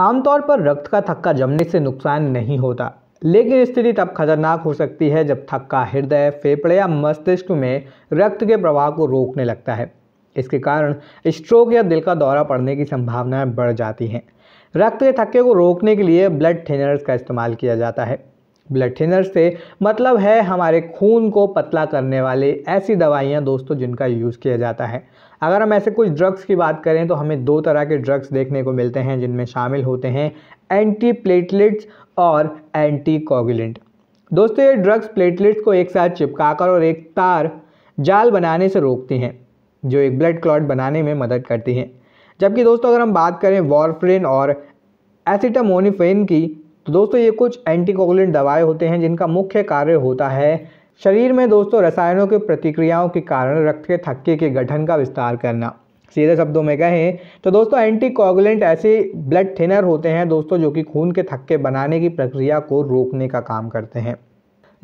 आमतौर पर रक्त का थक्का जमने से नुकसान नहीं होता लेकिन स्थिति तब खतरनाक हो सकती है जब थक्का हृदय फेफड़े या मस्तिष्क में रक्त के प्रवाह को रोकने लगता है इसके कारण स्ट्रोक या दिल का दौरा पड़ने की संभावनाएं बढ़ जाती हैं रक्त के थक्के को रोकने के लिए ब्लड थिनर्स का इस्तेमाल किया जाता है ब्लड थिनर्स से मतलब है हमारे खून को पतला करने वाले ऐसी दवाइयाँ दोस्तों जिनका यूज़ किया जाता है अगर हम ऐसे कुछ ड्रग्स की बात करें तो हमें दो तरह के ड्रग्स देखने को मिलते हैं जिनमें शामिल होते हैं एंटी प्लेटलेट्स और एंटी कोगुलेंट दोस्तों ये ड्रग्स प्लेटलेट्स को एक साथ चिपकाकर और एक तार जाल बनाने से रोकती हैं जो एक ब्लड क्लॉट बनाने में मदद करती हैं जबकि दोस्तों अगर हम बात करें वॉरफ्रेन और एसिटामोनिफेन की तो दोस्तों ये कुछ एंटीकोगुलेंट दवाएँ होते हैं जिनका मुख्य कार्य होता है शरीर में दोस्तों रसायनों के प्रतिक्रियाओं के कारण रक्त के थक्के के गठन का विस्तार करना सीधे शब्दों में कहें तो दोस्तों एंटीकोगुलेंट ऐसे ब्लड थिनर होते हैं दोस्तों जो कि खून के थक्के बनाने की प्रक्रिया को रोकने का काम करते हैं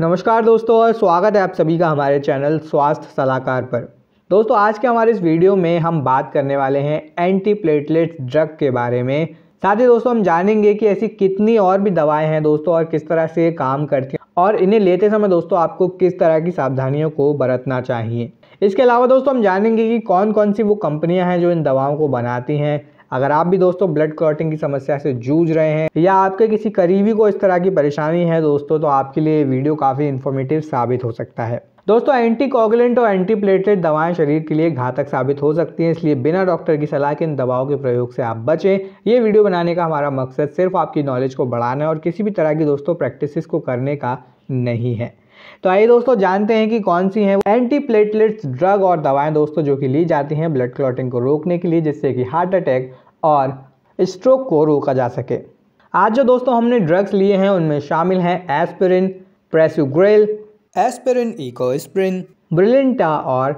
नमस्कार दोस्तों और स्वागत है आप सभी का हमारे चैनल स्वास्थ्य सलाहकार पर दोस्तों आज के हमारे इस वीडियो में हम बात करने वाले हैं एंटी प्लेटलेट ड्रग के बारे में साथ ही दोस्तों हम जानेंगे कि ऐसी कितनी और भी दवाएं हैं दोस्तों और किस तरह से ये काम करती हैं और इन्हें लेते समय दोस्तों आपको किस तरह की सावधानियों को बरतना चाहिए इसके अलावा दोस्तों हम जानेंगे कि कौन कौन सी वो कंपनियां हैं जो इन दवाओं को बनाती हैं अगर आप भी दोस्तों ब्लड क्लॉटिंग की समस्या से जूझ रहे हैं या आपके किसी करीबी को इस तरह की परेशानी है दोस्तों तो आपके लिए वीडियो काफ़ी इन्फॉर्मेटिव साबित हो सकता है दोस्तों एंटी कोगुलेंट और एंटी प्लेटलेट दवाएं शरीर के लिए घातक साबित हो सकती हैं इसलिए बिना डॉक्टर की सलाह के इन दवाओं के प्रयोग से आप बचें ये वीडियो बनाने का हमारा मकसद सिर्फ आपकी नॉलेज को बढ़ाना है और किसी भी तरह की दोस्तों प्रैक्टिस को करने का नहीं है तो आइए दोस्तों जानते हैं कि कौन सी हैं एंटी प्लेटलेट्स ड्रग और दवाएँ दोस्तों जो कि ली जाती हैं ब्लड क्लॉटिंग को रोकने के लिए जिससे कि हार्ट अटैक और स्ट्रोक को रोका जा सके आज जो दोस्तों हमने ड्रग्स लिए हैं उनमें शामिल हैं aspirin prasugrel aspirin Ecosprin Brilinta और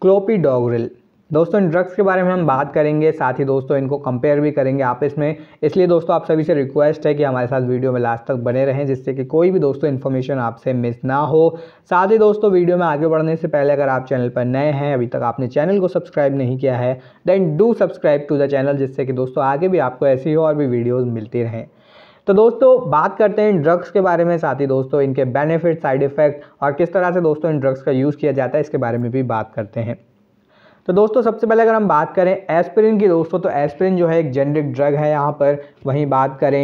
क्लोपीडोग्रिल दोस्तों इन ड्रग्स के बारे में हम बात करेंगे साथ ही दोस्तों इनको कंपेयर भी करेंगे आपस में इसलिए दोस्तों आप सभी से रिक्वेस्ट है कि हमारे साथ वीडियो में लास्ट तक बने रहें जिससे कि कोई भी दोस्तों इन्फॉर्मेशन आपसे मिस ना हो साथ ही दोस्तों वीडियो में आगे बढ़ने से पहले अगर आप चैनल पर नए हैं अभी तक आपने चैनल को सब्सक्राइब नहीं किया है then do subscribe to the channel जिससे कि दोस्तों आगे भी आपको ऐसी और भी वीडियोज़ मिलती रहें तो दोस्तों बात करते हैं ड्रग्स के बारे में साथ ही दोस्तों इनके बेनिफिट साइड इफ़ेक्ट और किस तरह से दोस्तों इन ड्रग्स का यूज़ किया जाता है इसके बारे में भी बात करते हैं तो दोस्तों सबसे पहले अगर हम बात करें एस्प्रिन की दोस्तों तो एस्प्रिन जो है एक जेनरिक ड्रग है यहाँ पर वहीं बात करें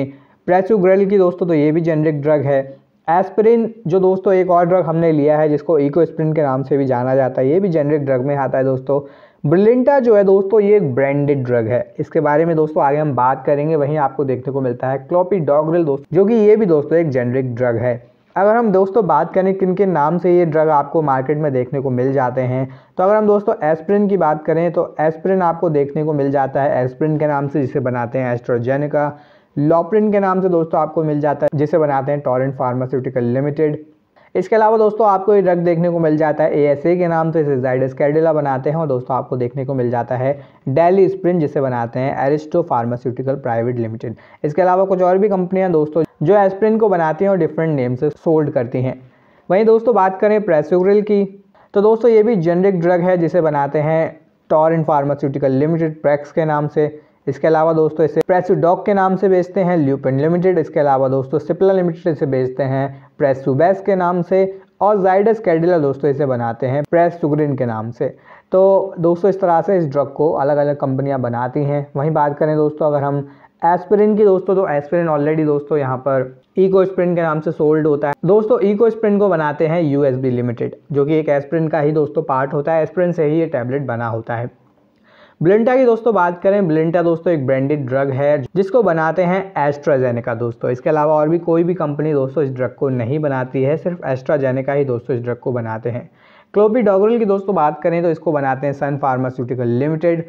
प्रेसुग्रेल की दोस्तों तो ये भी जेनरिक ड्रग है एस्प्रिन जो दोस्तों एक और ड्रग हमने लिया है जिसको स्प्रिन के नाम से भी जाना जाता है ये भी जेनरिक ड्रग में आता है दोस्तों ब्रिलिंटा जो है दोस्तों ये एक ब्रांडेड ड्रग है इसके बारे में दोस्तों आगे हम बात करेंगे वहीं आपको देखने को मिलता है क्लोपी डॉग्रिल दोस्तों जो कि ये भी दोस्तों एक जेनरिक ड्रग है अगर हम दोस्तों बात करें किन किन नाम से ये ड्रग आपको मार्केट में देखने को मिल जाते हैं तो अगर हम दोस्तों एस्प्रिन की बात करें तो एस्प्रिन आपको देखने को मिल जाता है एस्प्रिन के नाम से जिसे बनाते हैं एस्ट्रोजेनिका लॉप्रिन के नाम से दोस्तों आपको मिल जाता है जिसे बनाते हैं टॉरेंट फार्मास्यूटिकल लिमिटेड इसके अलावा दोस्तों आपको ये ड्रग देखने को मिल जाता है ए के नाम से इसे जाइडस कैडिला बनाते हैं और दोस्तों आपको देखने को मिल जाता है डेली स्प्रिन जिसे बनाते हैं एरिस्टो फार्मास्यूटिकल प्राइवेट लिमिटेड इसके अलावा कुछ और भी कंपनियाँ दोस्तों जो एस्प्रिन को बनाती हैं और डिफरेंट नेम से सोल्ड करती हैं वहीं दोस्तों बात करें प्रेसोग्रिल की तो दोस्तों ये भी जेनरिक ड्रग है जिसे बनाते हैं Torrent pharmaceutical limited Prax के नाम से इसके अलावा दोस्तों इसे प्रेसिडॉक के नाम से बेचते हैं ल्यूपिन लिमिटेड इसके अलावा दोस्तों सिप्ला लिमिटेड इसे बेचते हैं प्रेसुबैस के नाम से और जाइडस कैडिला दोस्तों इसे बनाते हैं प्रेस सुग्रीन के नाम से तो दोस्तों इस तरह से इस ड्रग को अलग अलग कंपनियां बनाती हैं वहीं बात करें दोस्तों अगर हम एस्पिरिन की दोस्तों तो एस्पिरिन ऑलरेडी दोस्तों यहाँ पर ईकोस्प्रिन के नाम से सोल्ड होता है दोस्तों ईकोस्प्रिन को बनाते हैं यूएसबी लिमिटेड जो कि एक एस्प्रिन का ही दोस्तों पार्ट होता है एस्प्रिन से ही ये टैबलेट बना होता है ब्लिंटा की दोस्तों बात करें ब्लिंटा दोस्तों एक ब्रांडेड ड्रग है जिसको बनाते हैं एस्ट्राजेनेका दोस्तों इसके अलावा और भी कोई भी कंपनी दोस्तों इस ड्रग को नहीं बनाती है सिर्फ एस्ट्राजेनेका ही दोस्तों इस ड्रग को बनाते हैं डॉगरल की दोस्तों बात करें तो इसको बनाते हैं सन फार्मास्यूटिकल लिमिटेड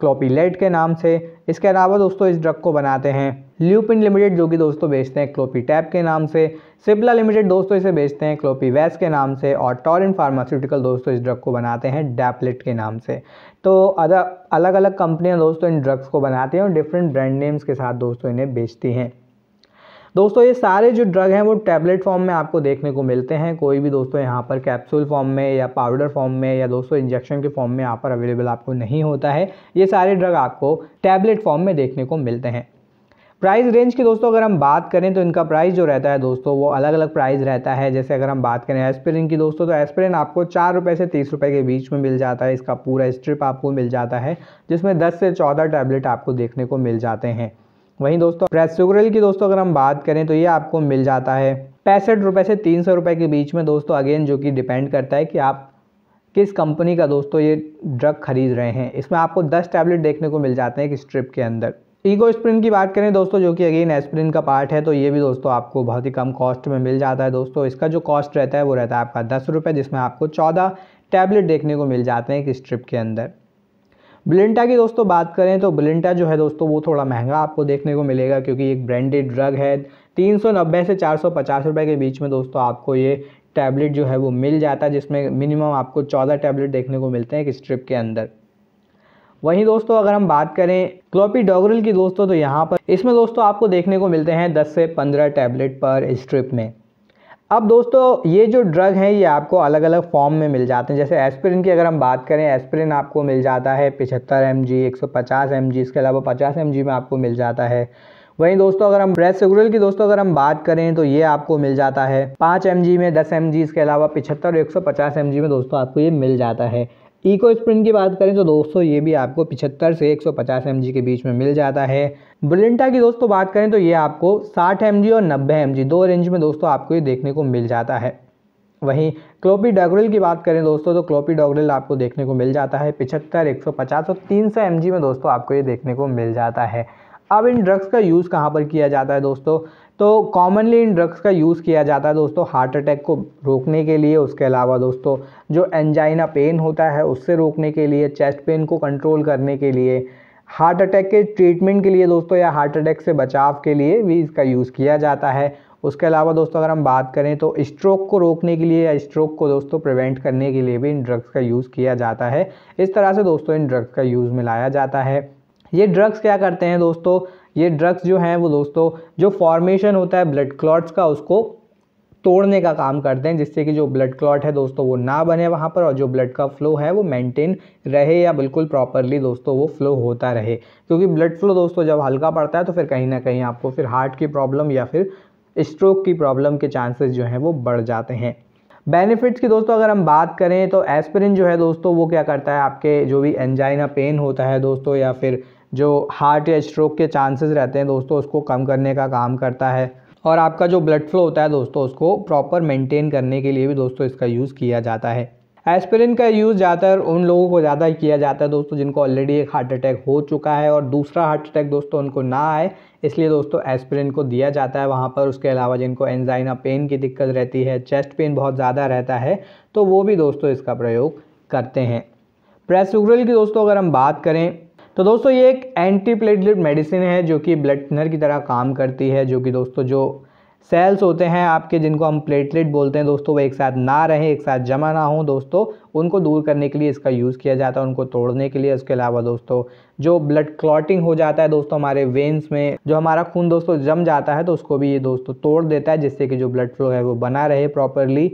क्लोपीलेट के नाम से इसके अलावा दोस्तों इस ड्रग को बनाते हैं ल्यूपिन लिमिटेड जो कि दोस्तों बेचते हैं क्लोपी टैप के नाम से सिप्ला लिमिटेड दोस्तों इसे बेचते हैं क्लोपी वैस के नाम से और टॉरिन फार्मास्यूटिकल दोस्तों इस ड्रग को बनाते हैं डैपलेट के नाम से तो अदा अलग अलग कंपनियां दोस्तों इन ड्रग्स को बनाती हैं और डिफरेंट ब्रांड नेम्स के साथ दोस्तों इन्हें बेचती हैं दोस्तों ये सारे जो ड्रग हैं वो टैबलेट फॉर्म में आपको देखने को मिलते हैं कोई भी दोस्तों यहाँ पर कैप्सूल फॉर्म में या पाउडर फॉर्म में या दोस्तों इंजेक्शन के फॉर्म में यहाँ पर अवेलेबल आपको नहीं होता है ये सारे ड्रग आपको टैबलेट फॉर्म में देखने को मिलते हैं प्राइस रेंज की दोस्तों अगर हम बात करें तो इनका प्राइस जो रहता है दोस्तों वो अलग अलग प्राइस रहता है जैसे अगर हम बात करें एस्पिरिन की दोस्तों तो एस्पिरिन आपको चार रुपये से तीस रुपये के बीच में मिल जाता है इसका पूरा स्ट्रिप आपको मिल जाता है जिसमें दस से चौदह टैबलेट आपको देखने को मिल जाते हैं वहीं दोस्तों प्रेसुग्रिल की दोस्तों अगर हम बात करें तो ये आपको मिल जाता है पैंसठ रुपये से तीन सौ रुपये के बीच में दोस्तों अगेन जो कि डिपेंड करता है कि आप किस कंपनी का दोस्तों ये ड्रग खरीद रहे हैं इसमें आपको दस टैबलेट देखने को मिल जाते हैं एक स्ट्रिप के अंदर ईगो स्प्रिन की बात करें दोस्तों जो कि अगेन एस्प्रिन का पार्ट है तो ये भी दोस्तों आपको बहुत ही कम कॉस्ट में मिल जाता है दोस्तों इसका जो कॉस्ट रहता है वो रहता है आपका दस रुपये जिसमें आपको चौदह टैबलेट देखने को मिल जाते हैं एक स्ट्रिप के अंदर ब्लिंटा की दोस्तों बात करें तो ब्लिंटा जो है दोस्तों वो थोड़ा महंगा आपको देखने को मिलेगा क्योंकि एक ब्रांडेड ड्रग है नब्बे से पचास रुपए के बीच में दोस्तों आपको ये टैबलेट जो है वो मिल जाता है जिसमें मिनिमम आपको 14 टैबलेट देखने को मिलते हैं एक स्ट्रिप के अंदर वहीं दोस्तों अगर हम बात करें क्लोपी डोगरल की दोस्तों तो यहाँ पर इसमें दोस्तों आपको देखने को मिलते हैं 10 से 15 टैबलेट पर स्ट्रिप में अब दोस्तों ये जो ड्रग हैं ये आपको अलग अलग फॉर्म में मिल जाते हैं जैसे एस्पिरिन की अगर हम बात करें एस्पिरिन आपको मिल जाता है पिछहत्तर एम जी एक सौ पचास एम जी इसके अलावा पचास एम जी में आपको मिल जाता है वहीं दोस्तों अगर हम सिगुरल की दोस्तों अगर हम बात करें तो ये आपको मिल जाता है पाँच एम में दस एम इसके अलावा पिछहत्तर और एक सौ में दोस्तों आपको ये मिल जाता है इको स्प्रिंट की बात करें तो दोस्तों ये भी आपको 75 से 150 एम के बीच में मिल जाता है ब्रिलिंटा की दोस्तों बात करें तो ये आपको 60 एम और 90 एम दो रेंज में दोस्तों आपको ये देखने को मिल जाता है वहीं क्लोपी डॉगरिल की बात करें दोस्तों तो क्लोपी डॉगरिल आपको देखने को मिल जाता है पिछहत्तर एक सौ पचास और तीन सौ एम में दोस्तों आपको ये देखने को मिल जाता है अब इन ड्रग्स का यूज़ कहाँ पर किया जाता है दोस्तों तो कॉमनली इन ड्रग्स का यूज़ किया जाता है दोस्तों हार्ट अटैक को रोकने के लिए उसके अलावा दोस्तों जो एंजाइना पेन होता है उससे रोकने के लिए चेस्ट पेन को कंट्रोल करने के लिए हार्ट अटैक के ट्रीटमेंट के लिए दोस्तों या हार्ट अटैक से बचाव के लिए भी इसका यूज़ किया जाता है उसके अलावा दोस्तों अगर हम बात करें तो स्ट्रोक को रोकने के लिए या स्ट्रोक को दोस्तों प्रिवेंट करने के लिए भी इन ड्रग्स का यूज़ किया जाता है इस तरह से दोस्तों इन ड्रग्स का यूज़ मिलाया जाता है ये ड्रग्स क्या करते हैं दोस्तों ये ड्रग्स जो हैं वो दोस्तों जो फॉर्मेशन होता है ब्लड क्लॉट्स का उसको तोड़ने का काम करते हैं जिससे कि जो ब्लड क्लॉट है दोस्तों वो ना बने वहाँ पर और जो ब्लड का फ्लो है वो मेंटेन रहे या बिल्कुल प्रॉपरली दोस्तों वो फ्लो होता रहे क्योंकि ब्लड फ्लो दोस्तों जब हल्का पड़ता है तो फिर कहीं ना कहीं आपको फिर हार्ट की प्रॉब्लम या फिर स्ट्रोक की प्रॉब्लम के चांसेस जो हैं वो बढ़ जाते हैं बेनिफिट्स की दोस्तों अगर हम बात करें तो एस्पिरिन जो है दोस्तों वो क्या करता है आपके जो भी एंजाइना पेन होता है दोस्तों या फिर जो हार्ट या स्ट्रोक के चांसेस रहते हैं दोस्तों उसको कम करने का काम करता है और आपका जो ब्लड फ्लो होता है दोस्तों उसको प्रॉपर मेंटेन करने के लिए भी दोस्तों इसका यूज़ किया जाता है एस्पिरिन का यूज़ ज़्यादातर उन लोगों को ज़्यादा किया जाता है दोस्तों जिनको ऑलरेडी एक हार्ट अटैक हो चुका है और दूसरा हार्ट अटैक दोस्तों उनको ना आए इसलिए दोस्तों एस्पिरिन को दिया जाता है वहाँ पर उसके अलावा जिनको एंजाइना पेन की दिक्कत रहती है चेस्ट पेन बहुत ज़्यादा रहता है तो वो भी दोस्तों इसका प्रयोग करते हैं प्रेसुगरल की दोस्तों अगर हम बात करें तो दोस्तों ये एक एंटी प्लेटलेट मेडिसिन है जो कि ब्लड थिनर की तरह काम करती है जो कि दोस्तों जो सेल्स होते हैं आपके जिनको हम प्लेटलेट बोलते हैं दोस्तों वो एक साथ ना रहें एक साथ जमा ना हों दोस्तों उनको दूर करने के लिए इसका यूज़ किया जाता है उनको तोड़ने के लिए उसके अलावा दोस्तों जो ब्लड क्लॉटिंग हो जाता है दोस्तों हमारे वेंस में जो हमारा खून दोस्तों जम जाता है तो उसको भी ये दोस्तों तोड़ देता है जिससे कि जो ब्लड फ्लो है वो बना रहे प्रॉपरली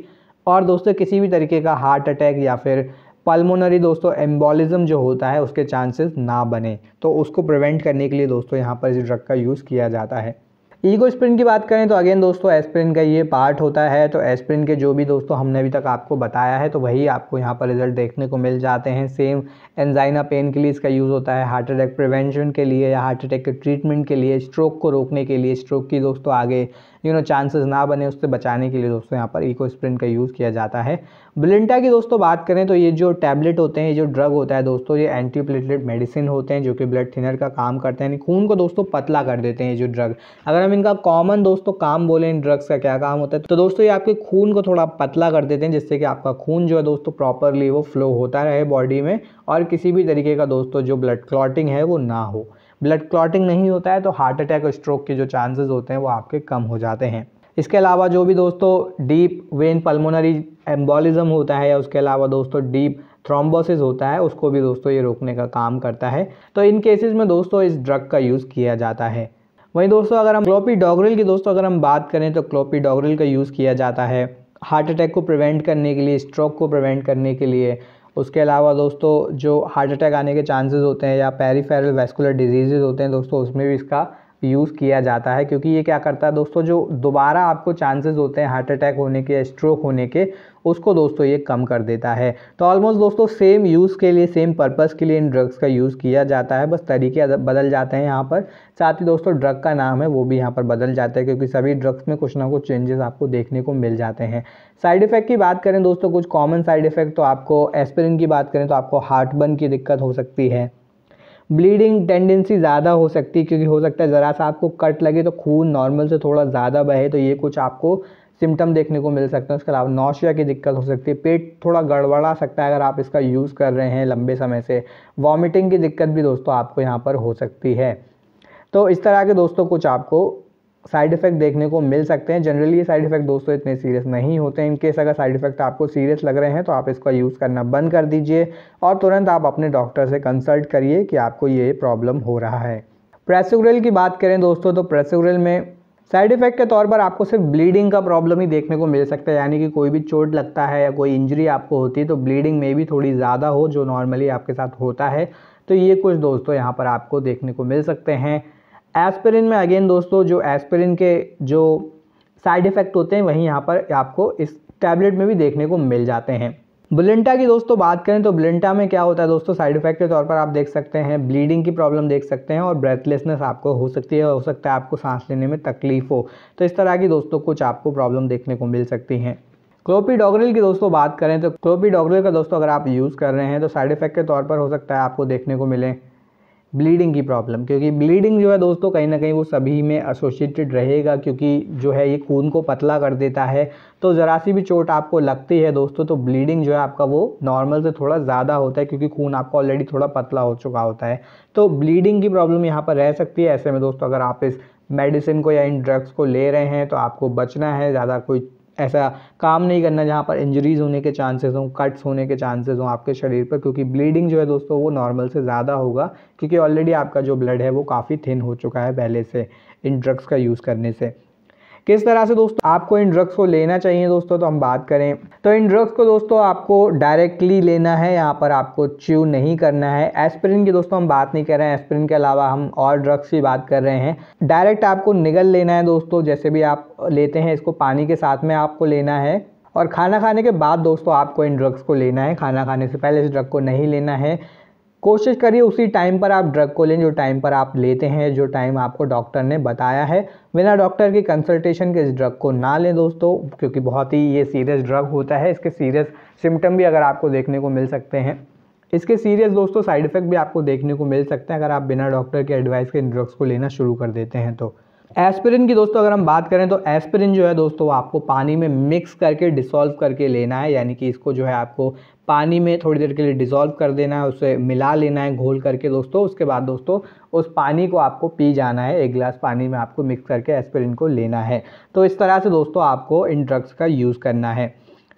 और दोस्तों किसी भी तरीके का हार्ट अटैक या फिर पल्मोनरी दोस्तों एम्बोलिज्म जो होता है उसके चांसेस ना बने तो उसको प्रिवेंट करने के लिए दोस्तों यहाँ पर इस ड्रग का यूज़ किया जाता है ईगो स्प्रिन की बात करें तो अगेन दोस्तों एस्प्रिन का ये पार्ट होता है तो एस्प्रिन के जो भी दोस्तों हमने अभी तक आपको बताया है तो वही आपको यहाँ पर रिजल्ट देखने को मिल जाते हैं सेम एनजाइना पेन के लिए इसका यूज़ होता है हार्ट अटैक प्रिवेंशन के लिए या हार्ट अटैक के ट्रीटमेंट के लिए स्ट्रोक को रोकने के लिए स्ट्रोक की दोस्तों आगे यू नो चांसेस ना बने उससे बचाने के लिए दोस्तों यहाँ पर इको स्प्रिंट का यूज़ किया जाता है ब्लिंटा की दोस्तों बात करें तो ये जो टैबलेट होते हैं ये जो ड्रग होता है दोस्तों ये एंटी प्लेटलेट मेडिसिन होते हैं जो कि ब्लड थिनर का काम करते हैं खून को दोस्तों पतला कर देते हैं ये जो ड्रग अगर हम इनका कॉमन दोस्तों काम बोले इन ड्रग्स का क्या काम होता है तो दोस्तों ये आपके खून को थोड़ा पतला कर देते हैं जिससे कि आपका खून जो है दोस्तों प्रॉपरली वो फ्लो होता रहे बॉडी में और किसी भी तरीके का दोस्तों जो ब्लड क्लॉटिंग है वो ना हो ब्लड क्लॉटिंग नहीं होता है तो हार्ट अटैक और स्ट्रोक के जो चांसेस होते हैं वो आपके कम हो जाते हैं इसके अलावा जो भी दोस्तों डीप वेन पल्मोनरी एम्बोलिज्म होता है या उसके अलावा दोस्तों डीप थ्रोम्बोसिस होता है उसको भी दोस्तों ये रोकने का काम करता है तो इन केसेस में दोस्तों इस ड्रग का यूज़ किया जाता है वहीं दोस्तों अगर हम क्लोपी डॉगरिल की दोस्तों अगर हम बात करें तो क्लोपी डॉगरिल का यूज़ किया जाता है हार्ट अटैक को प्रिवेंट करने के लिए स्ट्रोक को प्रिवेंट करने के लिए उसके अलावा दोस्तों जो हार्ट अटैक आने के चांसेस होते हैं या पेरीफेरल वेस्कुलर डिजीजेज़ होते हैं दोस्तों उसमें भी इसका यूज़ किया जाता है क्योंकि ये क्या करता है दोस्तों जो दोबारा आपको चांसेस होते हैं हार्ट अटैक होने के स्ट्रोक होने के उसको दोस्तों ये कम कर देता है तो ऑलमोस्ट दोस्तों सेम यूज़ के लिए सेम पर्पज़ के लिए इन ड्रग्स का यूज़ किया जाता है बस तरीके बदल जाते हैं यहाँ पर साथ ही दोस्तों ड्रग का नाम है वो भी यहाँ पर बदल जाता है क्योंकि सभी ड्रग्स में कुछ ना कुछ चेंजेस आपको देखने को मिल जाते हैं साइड इफ़ेक्ट की बात करें दोस्तों कुछ कॉमन साइड इफ़ेक्ट तो आपको एस्पिरिन की बात करें तो आपको हार्ट बर्न की दिक्कत हो सकती है ब्लीडिंग टेंडेंसी ज़्यादा हो सकती है क्योंकि हो सकता है ज़रा सा आपको कट लगे तो खून नॉर्मल से थोड़ा ज़्यादा बहे तो ये कुछ आपको सिम्टम देखने को मिल सकते हैं उसके अलावा नौशिया की दिक्कत हो सकती है पेट थोड़ा गड़बड़ा सकता है अगर आप इसका यूज़ कर रहे हैं लंबे समय से वॉमिटिंग की दिक्कत भी दोस्तों आपको यहाँ पर हो सकती है तो इस तरह के दोस्तों कुछ आपको साइड इफेक्ट देखने को मिल सकते हैं जनरली ये साइड इफेक्ट दोस्तों इतने सीरियस नहीं होते हैं इनकेस अगर साइड इफेक्ट आपको सीरियस लग रहे हैं तो आप इसका यूज़ करना बंद कर दीजिए और तुरंत आप अपने डॉक्टर से कंसल्ट करिए कि आपको ये प्रॉब्लम हो रहा है प्रेसोग्रिल की बात करें दोस्तों तो प्रेसोग्रिल में साइड इफेक्ट के तौर पर आपको सिर्फ ब्लीडिंग का प्रॉब्लम ही देखने को मिल सकता है यानी कि कोई भी चोट लगता है या कोई इंजरी आपको होती है तो ब्लीडिंग में भी थोड़ी ज़्यादा हो जो नॉर्मली आपके साथ होता है तो ये कुछ दोस्तों यहाँ पर आपको देखने को मिल सकते हैं एस्पिरिन में अगेन दोस्तों जो एस्पिरिन के जो साइड इफ़ेक्ट होते हैं वहीं यहाँ पर आपको इस टैबलेट में भी देखने को मिल जाते हैं बुलेंटा की दोस्तों बात करें तो बुलेंटा में क्या होता है दोस्तों साइड इफेक्ट के तौर पर आप देख सकते हैं ब्लीडिंग की प्रॉब्लम देख सकते हैं और ब्रेथलेसनेस आपको हो सकती है हो सकता है आपको सांस लेने में तकलीफ हो तो इस तरह की दोस्तों कुछ आपको प्रॉब्लम देखने को मिल सकती हैं क्लोपीडोग्रिल की दोस्तों बात करें तो क्लोपीडोग्रिल का दोस्तों अगर आप यूज़ कर रहे हैं तो साइड इफेक्ट के तौर पर हो सकता है आपको देखने को मिले ब्लीडिंग की प्रॉब्लम क्योंकि ब्लीडिंग जो है दोस्तों कहीं ना कहीं वो सभी में एसोसिएटेड रहेगा क्योंकि जो है ये खून को पतला कर देता है तो ज़रा सी भी चोट आपको लगती है दोस्तों तो ब्लीडिंग जो है आपका वो नॉर्मल से थोड़ा ज़्यादा होता है क्योंकि खून आपका ऑलरेडी थोड़ा पतला हो चुका होता है तो ब्लीडिंग की प्रॉब्लम यहाँ पर रह सकती है ऐसे में दोस्तों अगर आप इस मेडिसिन को या इन ड्रग्स को ले रहे हैं तो आपको बचना है ज़्यादा कोई ऐसा काम नहीं करना जहाँ पर इंजरीज होने के चांसेस हों कट्स होने के चांसेस हों आपके शरीर पर क्योंकि ब्लीडिंग जो है दोस्तों वो नॉर्मल से ज़्यादा होगा क्योंकि ऑलरेडी आपका जो ब्लड है वो काफ़ी थिन हो चुका है पहले से इन ड्रग्स का यूज़ करने से किस तरह से दोस्तों आपको इन ड्रग्स को लेना चाहिए दोस्तों तो हम बात करें तो इन ड्रग्स को दोस्तों आपको डायरेक्टली लेना है यहाँ पर आपको च्यू नहीं करना है एस्प्रिन की दोस्तों हम बात नहीं कर रहे हैं एस्प्रिन के अलावा हम और ड्रग्स की बात कर रहे हैं डायरेक्ट आपको निगल लेना है दोस्तों जैसे भी आप लेते हैं इसको पानी के साथ में आपको लेना है और खाना खाने के बाद दोस्तों आपको इन ड्रग्स को लेना है खाना खाने से पहले इस ड्रग को नहीं लेना है कोशिश करिए उसी टाइम पर आप ड्रग को लें जो टाइम पर आप लेते हैं जो टाइम आपको डॉक्टर ने बताया है बिना डॉक्टर के कंसल्टेशन के इस ड्रग को ना लें दोस्तों क्योंकि बहुत ही ये सीरियस ड्रग होता है इसके सीरियस सिम्टम भी अगर आपको देखने को मिल सकते हैं इसके सीरियस दोस्तों साइड इफेक्ट भी आपको देखने को मिल सकते हैं अगर आप बिना डॉक्टर के एडवाइस के इन ड्रग्स को लेना शुरू कर देते हैं तो एस्पिरिन की दोस्तों अगर हम बात करें तो एस्पिरिन जो है दोस्तों आपको पानी में मिक्स करके डिसॉल्व करके लेना है यानी कि इसको जो है आपको पानी में थोड़ी देर के लिए डिसॉल्व कर देना है उसे मिला लेना है घोल करके दोस्तों उसके बाद दोस्तों उस पानी को आपको पी जाना है एक गिलास पानी में आपको मिक्स करके एस्पिरिन को लेना है तो इस तरह से दोस्तों आपको इन ड्रग्स का यूज़ करना है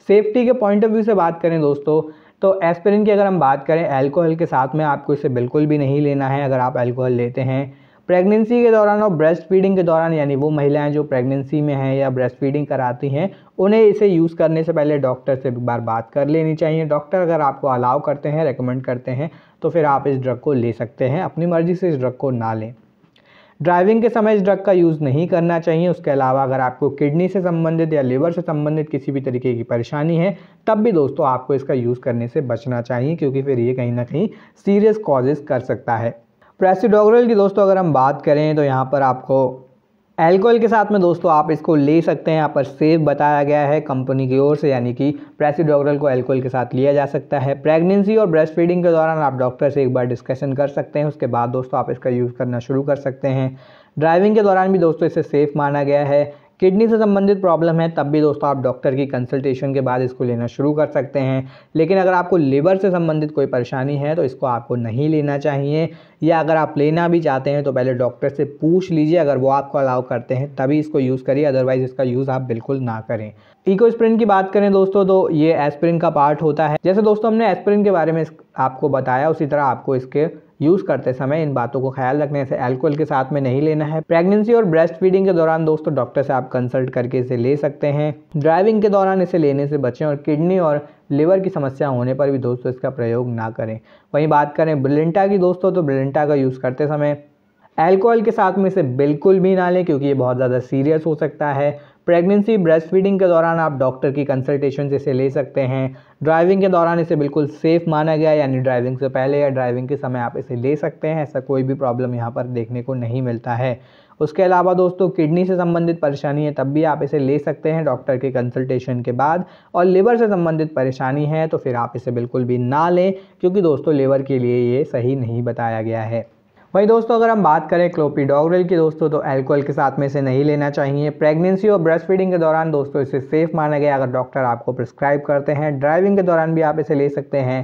सेफ्टी के पॉइंट ऑफ व्यू से बात करें दोस्तों तो एस्पिरिन की अगर हम बात करें अल्कोहल के साथ में आपको इसे बिल्कुल भी नहीं लेना है अगर आप अल्कोहल लेते हैं प्रेगनेंसी के दौरान और ब्रेस्ट फीडिंग के दौरान यानी वो महिलाएं जो प्रेगनेंसी में हैं या ब्रेस्ट फीडिंग कराती हैं उन्हें इसे यूज़ करने से पहले डॉक्टर से एक बार बात कर लेनी चाहिए डॉक्टर अगर आपको अलाउ करते हैं रेकमेंड करते हैं तो फिर आप इस ड्रग को ले सकते हैं अपनी मर्ज़ी से इस ड्रग को ना लें ड्राइविंग के समय इस ड्रग का यूज़ नहीं करना चाहिए उसके अलावा अगर आपको किडनी से संबंधित या लीवर से संबंधित किसी भी तरीके की परेशानी है तब भी दोस्तों आपको इसका यूज़ करने से बचना चाहिए क्योंकि फिर ये कहीं ना कहीं सीरियस कॉजेज़ कर सकता है प्रेसिडोग्रल की दोस्तों अगर हम बात करें तो यहाँ पर आपको एल्कोहल के साथ में दोस्तों आप इसको ले सकते हैं यहाँ पर सेफ बताया गया है कंपनी की ओर से यानी कि प्रेसिडोग्रल को एल्कोहल के साथ लिया जा सकता है प्रेगनेंसी और ब्रेस्ट फीडिंग के दौरान आप डॉक्टर से एक बार डिस्कशन कर सकते हैं उसके बाद दोस्तों आप इसका यूज़ करना शुरू कर सकते हैं ड्राइविंग के दौरान भी दोस्तों इसे सेफ़ माना गया है किडनी से संबंधित प्रॉब्लम है तब भी दोस्तों आप डॉक्टर की कंसल्टेशन के बाद इसको लेना शुरू कर सकते हैं लेकिन अगर आपको लिवर से संबंधित कोई परेशानी है तो इसको आपको नहीं लेना चाहिए या अगर आप लेना भी चाहते हैं तो पहले डॉक्टर से पूछ लीजिए अगर वो आपको अलाउ करते हैं तभी इसको यूज़ करिए अदरवाइज़ इसका यूज़ आप बिल्कुल ना करें इकोस्प्रिन की बात करें दोस्तों तो ये एस्प्रिन का पार्ट होता है जैसे दोस्तों हमने एस्प्रिन के बारे में आपको बताया उसी तरह आपको इसके यूज़ करते समय इन बातों को ख्याल रखने से एल्कोहल के साथ में नहीं लेना है प्रेगनेंसी और ब्रेस्ट फीडिंग के दौरान दोस्तों डॉक्टर से आप कंसल्ट करके इसे ले सकते हैं ड्राइविंग के दौरान इसे लेने से बचें और किडनी और लिवर की समस्या होने पर भी दोस्तों इसका प्रयोग ना करें वहीं बात करें ब्रिलिंटा की दोस्तों तो ब्रिलिंटा का यूज़ करते समय अल्कोहल के साथ में इसे बिल्कुल भी ना लें क्योंकि ये बहुत ज़्यादा सीरियस हो सकता है प्रेगनेंसी ब्रेस्ट फीडिंग के दौरान आप डॉक्टर की कंसल्टेशन से इसे ले सकते हैं ड्राइविंग के दौरान इसे बिल्कुल सेफ़ माना गया यानी ड्राइविंग से पहले या ड्राइविंग के समय आप इसे ले सकते हैं ऐसा कोई भी प्रॉब्लम यहाँ पर देखने को नहीं मिलता है उसके अलावा दोस्तों किडनी से संबंधित परेशानी है तब भी आप इसे ले सकते हैं डॉक्टर के कंसल्टेशन के बाद और लिवर से संबंधित परेशानी है तो फिर आप इसे बिल्कुल भी ना लें क्योंकि दोस्तों लिवर के लिए ये सही नहीं बताया गया है वहीं दोस्तों अगर हम बात करें क्लोपीडोग्रिल की दोस्तों तो एल्कोहल के साथ में इसे नहीं लेना चाहिए प्रेगनेंसी और ब्रेस्ट फीडिंग के दौरान दोस्तों इसे सेफ माना गया अगर डॉक्टर आपको प्रिस्क्राइब करते हैं ड्राइविंग के दौरान भी आप इसे ले सकते हैं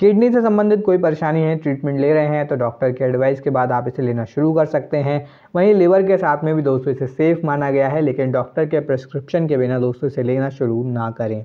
किडनी से संबंधित कोई परेशानी है ट्रीटमेंट ले रहे हैं तो डॉक्टर के एडवाइस के बाद आप इसे लेना शुरू कर सकते हैं वहीं लीवर के साथ में भी दोस्तों इसे सेफ़ माना गया है लेकिन डॉक्टर के प्रिस्क्रिप्शन के बिना दोस्तों इसे लेना शुरू ना करें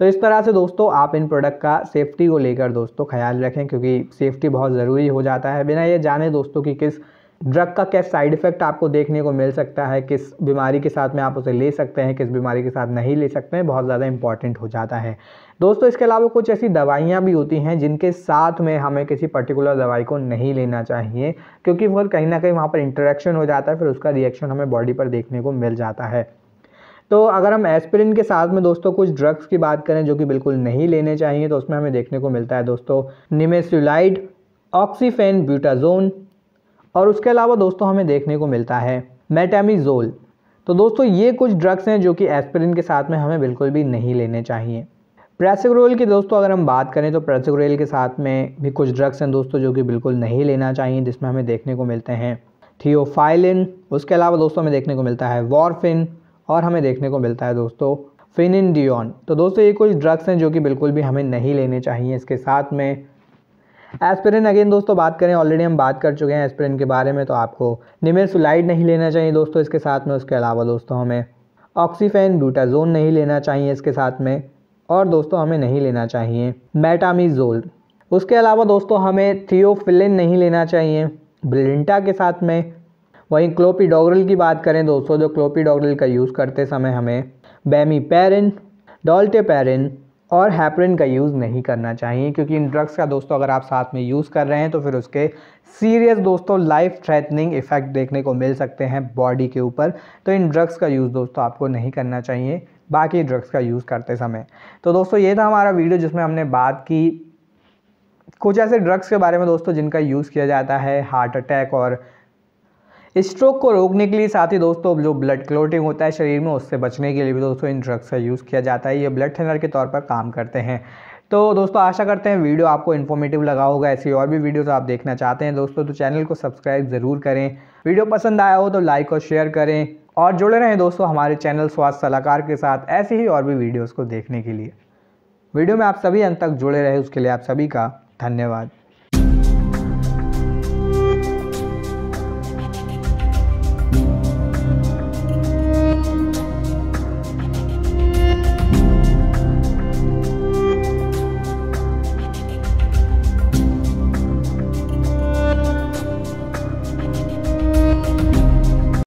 तो इस तरह से दोस्तों आप इन प्रोडक्ट का सेफ्टी को लेकर दोस्तों ख्याल रखें क्योंकि सेफ्टी बहुत ज़रूरी हो जाता है बिना ये जाने दोस्तों कि किस ड्रग का क्या साइड इफ़ेक्ट आपको देखने को मिल सकता है किस बीमारी के साथ में आप उसे ले सकते हैं किस बीमारी के साथ नहीं ले सकते हैं बहुत ज़्यादा इंपॉर्टेंट हो जाता है दोस्तों इसके अलावा कुछ ऐसी दवाइयाँ भी होती हैं जिनके साथ में हमें किसी पर्टिकुलर दवाई को नहीं लेना चाहिए क्योंकि फिर कहीं ना कहीं वहाँ पर इंटरेक्शन हो जाता है फिर उसका रिएक्शन हमें बॉडी पर देखने को मिल जाता है तो अगर हम एस्पिरिन के साथ में दोस्तों कुछ ड्रग्स की बात करें जो कि बिल्कुल नहीं लेने चाहिए तो उसमें हमें देखने को मिलता है दोस्तों निमेस्यूलाइड ऑक्सीफेन ब्यूटाजोन और उसके अलावा दोस्तों हमें देखने को मिलता है मेटामिजोल तो दोस्तों ये कुछ ड्रग्स हैं जो कि एस्पिरिन के साथ में हमें बिल्कुल भी नहीं लेने चाहिए प्रेसिग्रोल की दोस्तों अगर हम बात करें तो प्रेसिग्रोल के साथ में भी कुछ ड्रग्स हैं दोस्तों जो कि बिल्कुल नहीं लेना चाहिए जिसमें हमें देखने को मिलते हैं थियोफाइलिन उसके अलावा दोस्तों हमें देखने को मिलता है वॉरफिन और हमें देखने को मिलता है दोस्तों फिनिनडियॉन तो दोस्तों ये कुछ ड्रग्स हैं जो कि बिल्कुल भी हमें नहीं लेने चाहिए इसके साथ में एस्पिरिन अगेन दोस्तों बात करें ऑलरेडी हम बात कर चुके हैं एस्पिरिन के बारे में तो आपको निमेसुलाइड नहीं लेना चाहिए दोस्तों इसके साथ में उसके अलावा दोस्तों हमें ऑक्सीफेन ब्यूटाजोन नहीं लेना चाहिए इसके साथ में और दोस्तों हमें नहीं लेना चाहिए मेटामिजोल उसके अलावा दोस्तों हमें थियोफिलिन नहीं लेना चाहिए ब्रिलिंटा के साथ में वहीं क्लोपीडोग्रल की बात करें दोस्तों जो क्लोपीडोग्रल का यूज़ करते समय हमें बैमी पैरिन डॉल्टे पैरिन और हैपरिन का यूज़ नहीं करना चाहिए क्योंकि इन ड्रग्स का दोस्तों अगर आप साथ में यूज़ कर रहे हैं तो फिर उसके सीरियस दोस्तों लाइफ थ्रेटनिंग इफ़ेक्ट देखने को मिल सकते हैं बॉडी के ऊपर तो इन ड्रग्स का यूज़ दोस्तों आपको नहीं करना चाहिए बाकी ड्रग्स का यूज़ करते समय तो दोस्तों ये था हमारा वीडियो जिसमें हमने बात की कुछ ऐसे ड्रग्स के बारे में दोस्तों जिनका यूज़ किया जाता है हार्ट अटैक और स्ट्रोक को रोकने के लिए साथ ही दोस्तों जो ब्लड क्लोटिंग होता है शरीर में उससे बचने के लिए भी दोस्तों इन ड्रग्स का यूज़ किया जाता है ये ब्लड थिनर के तौर पर काम करते हैं तो दोस्तों आशा करते हैं वीडियो आपको इन्फॉर्मेटिव लगा होगा ऐसी और भी वीडियोस आप देखना चाहते हैं दोस्तों तो चैनल को सब्सक्राइब ज़रूर करें वीडियो पसंद आया हो तो लाइक और शेयर करें और जुड़े रहें दोस्तों हमारे चैनल स्वास्थ्य सलाहकार के साथ ऐसे ही और भी वीडियोज़ को देखने के लिए वीडियो में आप सभी अंत तक जुड़े रहे उसके लिए आप सभी का धन्यवाद